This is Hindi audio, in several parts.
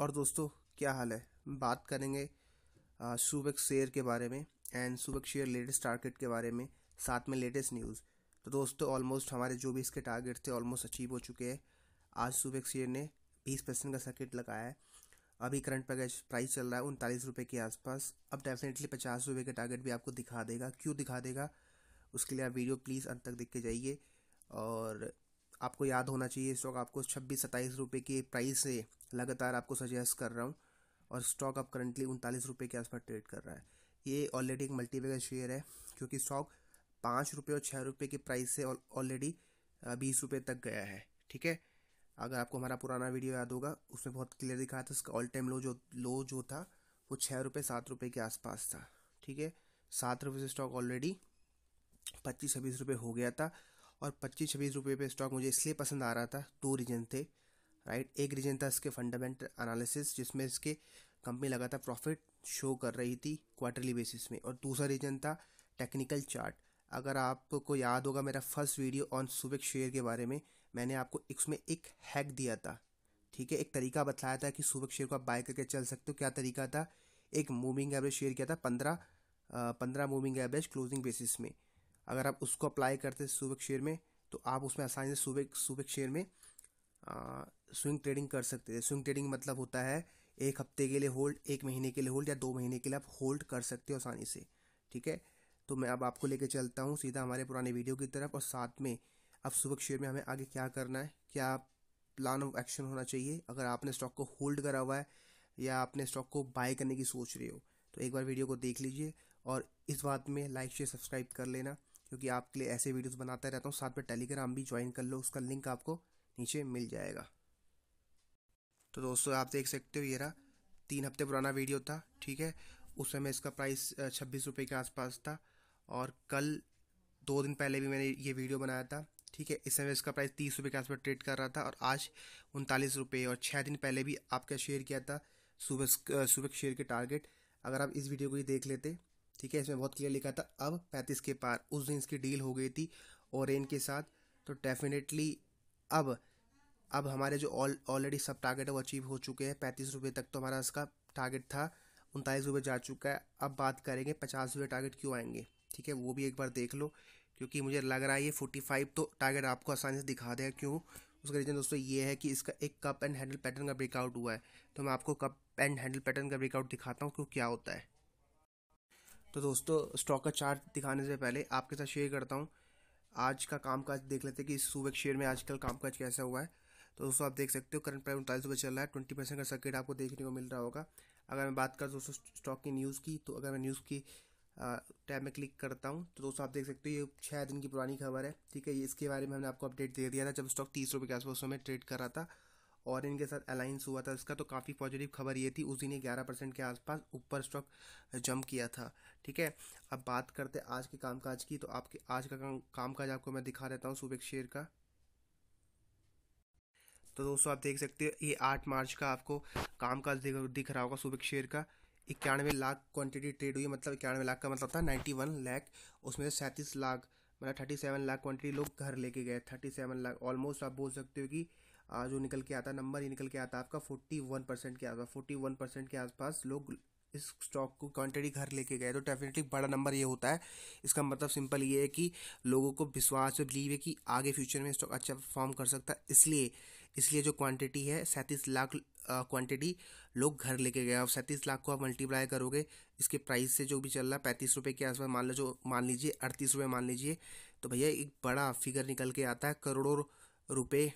और दोस्तों क्या हाल है बात करेंगे सुबक शेयर के बारे में एंड सुबक शेयर लेटेस्ट टारगेट के बारे में साथ में लेटेस्ट न्यूज़ तो दोस्तों ऑलमोस्ट हमारे जो भी इसके टारगेट थे ऑलमोस्ट अचीव हो चुके हैं आज सुबक शेयर ने बीस परसेंट का सर्किट लगाया है अभी करंट पैकेज प्राइस चल रहा है उनतालीस रुपये के आसपास अब डेफिनेटली पचास रुपये का टारगेट भी आपको दिखा देगा क्यों दिखा देगा उसके लिए आप वीडियो प्लीज़ अंत तक देख के जाइए और आपको याद होना चाहिए स्टॉक आपको छब्बीस सत्ताईस रुपये की प्राइस से लगातार आपको सजेस्ट कर रहा हूँ और स्टॉक आप करंटली उनतालीस रुपये के आसपास ट्रेड कर रहा है ये ऑलरेडी एक मल्टीवे शेयर है क्योंकि स्टॉक पाँच रुपये और छः रुपये की प्राइस से ऑलरेडी बीस रुपये तक गया है ठीक है अगर आपको हमारा पुराना वीडियो याद होगा उसमें बहुत क्लियर दिखाया था उसका ऑल टाइम लो जो लो जो था वो छः रुपये सात रुपये के आसपास था ठीक है सात रुपये से स्टॉक ऑलरेडी पच्चीस छब्बीस रुपये हो गया था और पच्चीस छब्बीस रुपये पे स्टॉक मुझे इसलिए पसंद आ रहा था टू रीजन थे राइट एक रीजन था इसके फंडामेंटल अनालिसिस जिसमें इसके कंपनी लगातार प्रॉफिट शो कर रही थी क्वार्टरली बेसिस में और दूसरा रीजन था टेक्निकल चार्ट अगर आपको याद होगा मेरा फर्स्ट वीडियो ऑन सुबिक शेयर के बारे में मैंने आपको इसमें एक हैक दिया था ठीक है एक तरीका बताया था कि सुबिक शेयर को आप बाय करके चल सकते हो क्या तरीका था एक मूविंग एवरेज शेयर किया था पंद्रह पंद्रह मूविंग एवरेज क्लोजिंग बेसिस में अगर आप उसको अप्लाई करते हैं सुबह शेयर में तो आप उसमें आसानी से सुबह सुबह शेयर में स्विंग ट्रेडिंग कर सकते थे स्विंग ट्रेडिंग मतलब होता है एक हफ्ते के लिए होल्ड एक महीने के लिए होल्ड या दो महीने के लिए आप होल्ड कर सकते हो आसानी से ठीक है तो मैं अब आपको लेके चलता हूँ सीधा हमारे पुराने वीडियो की तरफ और साथ में अब सुबह शेयर में हमें आगे क्या करना है क्या प्लान ऑफ एक्शन होना चाहिए अगर आपने स्टॉक को होल्ड करा हुआ है या आपने स्टॉक को बाय करने की सोच रहे हो तो एक बार वीडियो को देख लीजिए और इस बात में लाइक शेयर सब्सक्राइब कर लेना क्योंकि आपके लिए ऐसे वीडियोस बनाता रहता हूँ साथ में टेलीग्राम भी ज्वाइन कर लो उसका लिंक आपको नीचे मिल जाएगा तो दोस्तों आप देख सकते हो ये रहा तीन हफ्ते पुराना वीडियो था ठीक है उस समय इसका प्राइस छब्बीस रुपये के आसपास था और कल दो दिन पहले भी मैंने ये वीडियो बनाया था ठीक है इस समय इसका प्राइस तीस रुपये के आसपास ट्रेड कर रहा था और आज उनतालीस रुपये और छः दिन पहले भी आपका शेयर किया था सुबह सुबह शेयर के टारगेट अगर आप इस वीडियो को ही देख लेते ठीक है इसमें बहुत क्लियर लिखा था अब पैंतीस के पार उस दिन इसकी डील हो गई थी ओरेन के साथ तो डेफिनेटली अब अब हमारे जो ऑलरेडी सब टारगेट है वो अचीव हो चुके हैं पैंतीस रुपये तक तो हमारा इसका टारगेट था उनतालीस रुपये जा चुका है अब बात करेंगे पचास रुपये टारगेट क्यों आएंगे ठीक है वो भी एक बार देख लो क्योंकि मुझे लग रहा है ये फोर्टी फाइव तो टारगेट आपको आसानी से दिखा देगा क्यों उसका रीज़न दोस्तों ये है कि इसका एक कप एंड हैंडल पैटर्न का ब्रेकआउट हुआ है तो मैं आपको कप एंड हैंडल पैटर्न का ब्रेकआउट दिखाता हूँ क्यों क्या होता है तो दोस्तों स्टॉक का चार्ट दिखाने से पहले आपके साथ शेयर करता हूँ आज का कामकाज देख लेते हैं कि इस के शेयर में आजकल कामकाज कैसा हुआ है तो दोस्तों आप देख सकते हो करंट प्राइस उनतालीस रुपये चल रहा है ट्वेंटी परसेंट का सर्किट आपको देखने को मिल रहा होगा अगर मैं बात करूँ दोस्तों स्टॉक की न्यूज़ की तो अगर मैं न्यूज़ की टैब में क्लिक करता हूँ तो दोस्तों आप देख सकते हो ये छः दिन की पुरानी खबर है ठीक है इसके बारे में हमने आपको अपडेट दे दिया था जब स्टॉक तीस रुपये के आसपास समय ट्रेड कर रहा था और इनके साथ अलाइंस हुआ था इसका तो काफ़ी पॉजिटिव खबर ये थी उसी ने ग्यारह परसेंट के आसपास ऊपर स्टॉक जंप किया था ठीक है अब बात करते आज के कामकाज की तो आपके आज का कामकाज आपको मैं दिखा देता हूँ सुबह शेयर का तो दोस्तों आप देख सकते हो ये आठ मार्च का आपको कामकाज दिख रहा होगा सुबह शेयर का इक्यानवे लाख क्वांटिटी ट्रेड हुई मतलब इक्यानवे लाख का मतलब था नाइन्टी वन लाख उसमें से सैंतीस लाख मतलब थर्टी सेवन लाख क्वांटिटी लोग घर लेके गए थर्टी सेवन लाख ऑलमोस्ट आप बोल सकते हो कि जो निकल के आता है नंबर ये निकल के आता है आपका फोर्टी वन परसेंट के आसपास फोर्टी वन परसेंट के आसपास लोग इस स्टॉक को क्वांटिटी घर लेके गए तो डेफिनेटली बड़ा नंबर ये होता है इसका मतलब सिंपल ये है कि लोगों को विश्वास और बिलीव है कि आगे फ्यूचर में स्टॉक अच्छा परफॉर्म कर सकता है इसलिए इसलिए जो क्वांटिटी है सैंतीस लाख क्वांटिटी लोग घर लेके गए और सैंतीस लाख को आप मल्टीप्लाई करोगे इसके प्राइस से जो भी चल रहा है पैंतीस रुपये के आसपास मान लो जो मान लीजिए अड़तीस रुपये मान लीजिए तो भैया एक बड़ा फिगर निकल के आता है करोड़ों रुपये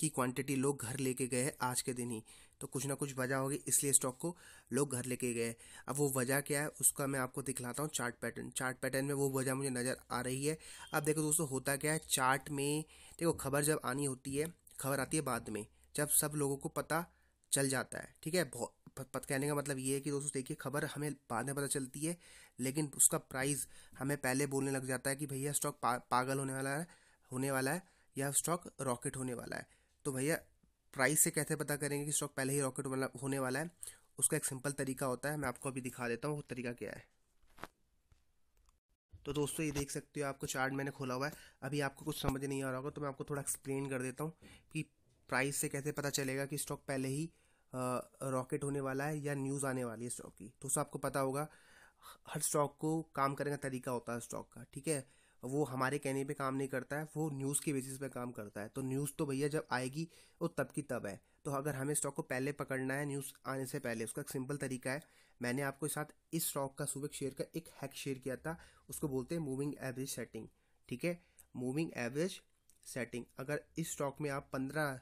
की क्वांटिटी लोग घर लेके गए हैं आज के दिन ही तो कुछ ना कुछ वजह होगी इसलिए स्टॉक को लोग घर लेके गए अब वो वजह क्या है उसका मैं आपको दिखलाता हूँ चार्ट पैटर्न चार्ट पैटर्न में वो वजह मुझे नज़र आ रही है अब देखो दोस्तों होता क्या है चार्ट में देखो खबर जब आनी होती है खबर आती है बाद में जब सब लोगों को पता चल जाता है ठीक है पत कहने का मतलब ये है कि दोस्तों देखिए खबर हमें बाद में पता चलती है लेकिन उसका प्राइस हमें पहले बोलने लग जाता है कि भैया स्टॉक पा, पागल होने वाला है होने वाला है या स्टॉक रॉकेट होने वाला है तो भैया प्राइस से कैसे पता करेंगे कि स्टॉक पहले ही रॉकेट होने वाला है उसका एक सिंपल तरीका होता है मैं आपको अभी दिखा देता हूँ वो तरीका क्या है तो दोस्तों ये देख सकते हो आपको चार्ट मैंने खोला हुआ है अभी आपको कुछ समझ नहीं आ रहा होगा तो मैं आपको थोड़ा एक्सप्लेन कर देता हूँ कि प्राइस से कैसे पता चलेगा कि स्टॉक पहले ही रॉकेट होने वाला है या न्यूज़ आने वाली है स्टॉक की तो उससे आपको पता होगा हर स्टॉक को काम करने का तरीका होता है स्टॉक का ठीक है वो हमारे कहने पे काम नहीं करता है वो न्यूज़ के बेसिस पे काम करता है तो न्यूज़ तो भैया जब आएगी वो तब की तब है तो अगर हमें स्टॉक को पहले पकड़ना है न्यूज़ आने से पहले उसका एक सिंपल तरीका है मैंने आपको इस साथ इस स्टॉक का सुबह शेयर का एक हैक शेयर किया था उसको बोलते हैं मूविंग एवरेज सेटिंग ठीक है मूविंग एवरेज सेटिंग अगर इस स्टॉक में आप पंद्रह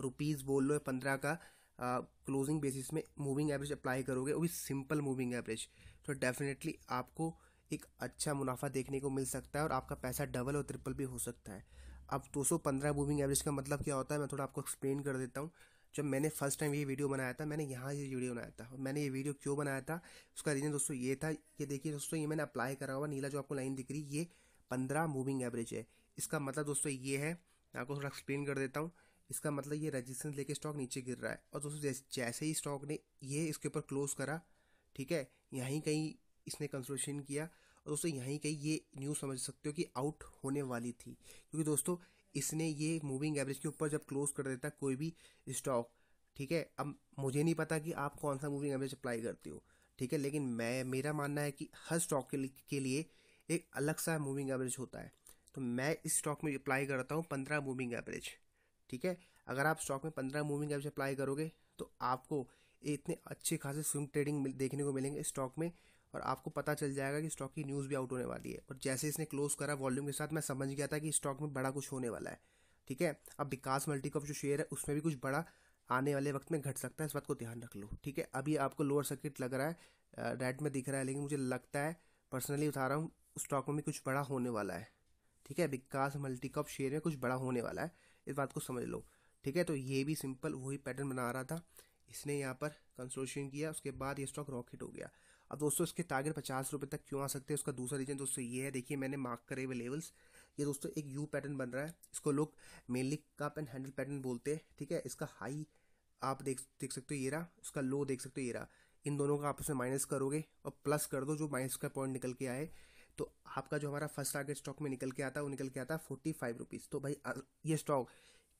रुपीज़ बोल लो पंद्रह का क्लोजिंग uh, बेसिस में मूविंग एवरेज अप्लाई करोगे वो भी सिंपल मूविंग एवरेज तो डेफिनेटली आपको एक अच्छा मुनाफा देखने को मिल सकता है और आपका पैसा डबल और ट्रिपल भी हो सकता है अब पंद्रह मूविंग एवरेज का मतलब क्या होता है मैं थोड़ा आपको एक्सप्लेन कर देता हूँ जब मैंने फर्स्ट टाइम ये वीडियो बनाया था मैंने यहाँ ये वीडियो बनाया था और मैंने ये वीडियो क्यों बनाया था उसका रीज़न दोस्तों ये था ये देखिए दोस्तों ये मैंने अप्लाई करा हुआ नीला जो आपको लाइन दिख रही ये पंद्रह मूविंग एवरेज है इसका मतलब दोस्तों ये है मैं आपको थोड़ा एक्सप्लेन कर देता हूँ इसका मतलब ये रजिस्टेंस लेके स्टॉक नीचे गिर रहा है और दोस्तों जैसे ही स्टॉक ने ये इसके ऊपर क्लोज करा ठीक है यहीं कहीं इसने कंसोशन किया और दोस्तों यहीं कहीं ये न्यूज़ समझ सकते हो कि आउट होने वाली थी क्योंकि दोस्तों इसने ये मूविंग एवरेज के ऊपर जब क्लोज कर देता कोई भी स्टॉक ठीक है अब मुझे नहीं पता कि आप कौन सा मूविंग एवरेज अप्लाई करते हो ठीक है लेकिन मैं मेरा मानना है कि हर स्टॉक के लिए एक अलग सा मूविंग एवरेज होता है तो मैं इस स्टॉक में अप्लाई करता हूँ पंद्रह मूविंग एवरेज ठीक है अगर आप स्टॉक में पंद्रह मूविंग एवरेज अप्लाई करोगे तो आपको इतने अच्छे खासे स्विंग ट्रेडिंग देखने को मिलेंगे स्टॉक में और आपको पता चल जाएगा कि स्टॉक की न्यूज़ भी आउट होने वाली है और जैसे इसने क्लोज करा वॉल्यूम के साथ मैं समझ गया था कि स्टॉक में बड़ा कुछ होने वाला है ठीक है अब विकास मल्टीकॉप जो शेयर है उसमें भी कुछ बड़ा आने वाले वक्त में घट सकता है इस बात को ध्यान रख लो ठीक है अभी आपको लोअर सर्किट लग रहा है रेड में दिख रहा है लेकिन मुझे लगता है पर्सनली बता रहा हूँ स्टॉक में भी कुछ बड़ा होने वाला है ठीक है विकास मल्टीकॉप शेयर में कुछ बड़ा होने वाला है इस बात को समझ लो ठीक है तो ये भी सिंपल वही पैटर्न बना रहा था इसने यहाँ पर कंसोशन किया उसके बाद ये स्टॉक रॉकेट हो गया अब दोस्तों इसके टारगेट पचास रुपये तक क्यों आ सकते हैं उसका दूसरा रीजन दोस्तों ये है देखिए मैंने मार्क करे हुए लेवल्स ये दोस्तों एक यू पैटर्न बन रहा है इसको लोग mainly cup and handle pattern बोलते हैं ठीक है इसका हाई आप देख देख सकते हो ये रहा उसका लो देख सकते हो ये रहा इन दोनों का आप उसमें माइनस करोगे और प्लस कर दो जो माइनस का पॉइंट निकल के आए तो आपका जो हमारा फर्स्ट टारगेट स्टॉक में निकल के आता है वो निकल के आता है फोर्टी फाइव रुपीज़ तो भाई ये stock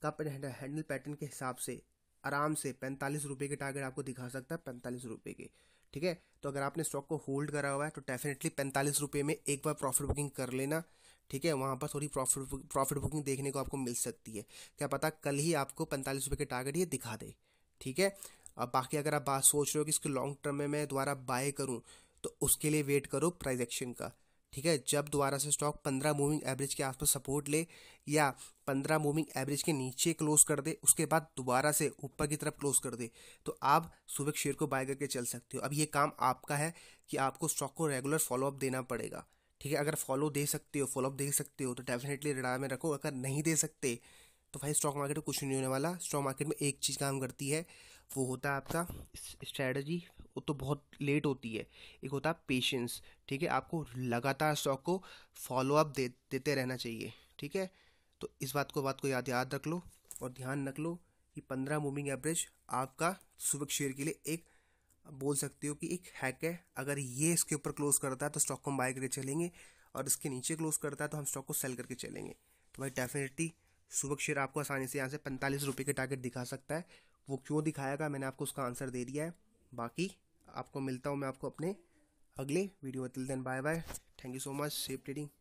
cup and handle pattern के हिसाब से आराम से पैंतालीस रुपये के टारगेट आपको दिखा सकता है पैंतालीस रुपये के ठीक है तो अगर आपने स्टॉक को होल्ड करा हुआ है तो डेफिनेटली पैंतालीस रुपये में एक बार प्रॉफिट बुकिंग कर लेना ठीक है वहाँ पर थोड़ी प्रॉफिट प्रॉफिट बुकिंग देखने को आपको मिल सकती है क्या पता कल ही आपको पैंतालीस रुपये के टारगेट ये दिखा दे ठीक है अब बाकी अगर आप बात सोच रहे हो कि इसके लॉन्ग टर्म में मैं दोबारा बाय करूँ तो उसके लिए वेट करो प्राइजेक्शन का ठीक है जब दोबारा से स्टॉक पंद्रह मूविंग एवरेज के आसपास सपोर्ट ले या पंद्रह मूविंग एवरेज के नीचे क्लोज कर दे उसके बाद दोबारा से ऊपर की तरफ क्लोज कर दे तो आप सुबह शेयर को बाय करके चल सकते हो अब ये काम आपका है कि आपको स्टॉक को रेगुलर फॉलोअप देना पड़ेगा ठीक है अगर फॉलो दे सकते हो फॉलोअप दे सकते हो तो डेफिनेटली रडार में रखो अगर नहीं दे सकते तो भाई स्टॉक मार्केट में कुछ नहीं होने वाला स्टॉक मार्केट में एक चीज़ काम करती है वो होता है आपका स्ट्रैटी वो तो बहुत लेट होती है एक होता है पेशेंस ठीक है आपको लगातार स्टॉक को फॉलोअप दे देते रहना चाहिए ठीक है तो इस बात को बात को याद याद रख लो और ध्यान रख लो कि पंद्रह मूविंग एवरेज आपका सुबह शेयर के लिए एक बोल सकते हो कि एक हैक है अगर ये इसके ऊपर क्लोज करता है तो स्टॉक को हम बाय करके चलेंगे और इसके नीचे क्लोज करता है तो हम स्टॉक को सेल करके चलेंगे तो भाई डेफिनेटली सुबह शेयर आपको आसानी से यहाँ से पैंतालीस रुपये के टारगेट दिखा सकता है वो क्यों दिखाएगा मैंने आपको उसका आंसर दे दिया है बाकी आपको मिलता हूँ मैं आपको अपने अगले वीडियो में till then bye bye thank you so much safe trading